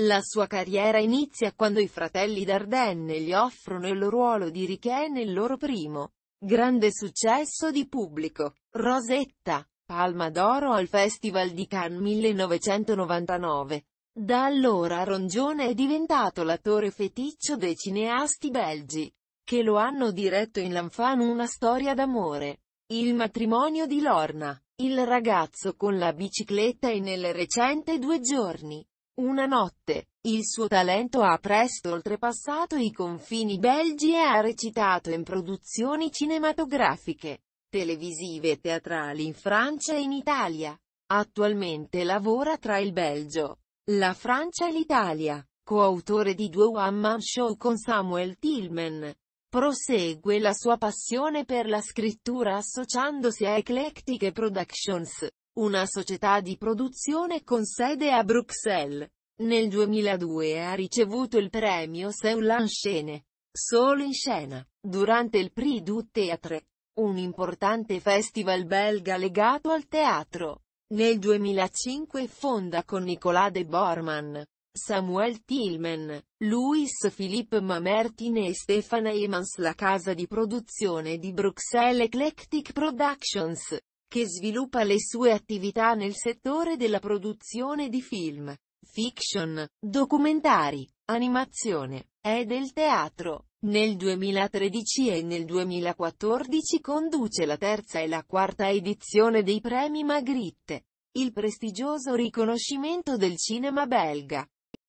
La sua carriera inizia quando i fratelli Dardenne gli offrono il ruolo di Riquet nel loro primo grande successo di pubblico. Rosetta, Palma d'Oro al Festival di Cannes 1999. Da allora Rongione è diventato l'attore feticcio dei cineasti belgi, che lo hanno diretto in L'Anfan una storia d'amore. Il matrimonio di Lorna, il ragazzo con la bicicletta e nel recente due giorni. Una notte, il suo talento ha presto oltrepassato i confini belgi e ha recitato in produzioni cinematografiche, televisive e teatrali in Francia e in Italia. Attualmente lavora tra il Belgio, la Francia e l'Italia, coautore di due one-man show con Samuel Tillman. Prosegue la sua passione per la scrittura associandosi a Eclectic Productions, una società di produzione con sede a Bruxelles. Nel 2002 ha ricevuto il premio Seul en scène, Solo in scena, durante il Prix du Théâtre, un importante festival belga legato al teatro. Nel 2005 fonda con Nicolas de Borman, Samuel Tillman, Louis Philippe Mamertin e Stefan Emans la casa di produzione di Bruxelles Eclectic Productions, che sviluppa le sue attività nel settore della produzione di film fiction, documentari, animazione, e del teatro. Nel 2013 e nel 2014 conduce la terza e la quarta edizione dei premi Magritte, il prestigioso riconoscimento del cinema belga.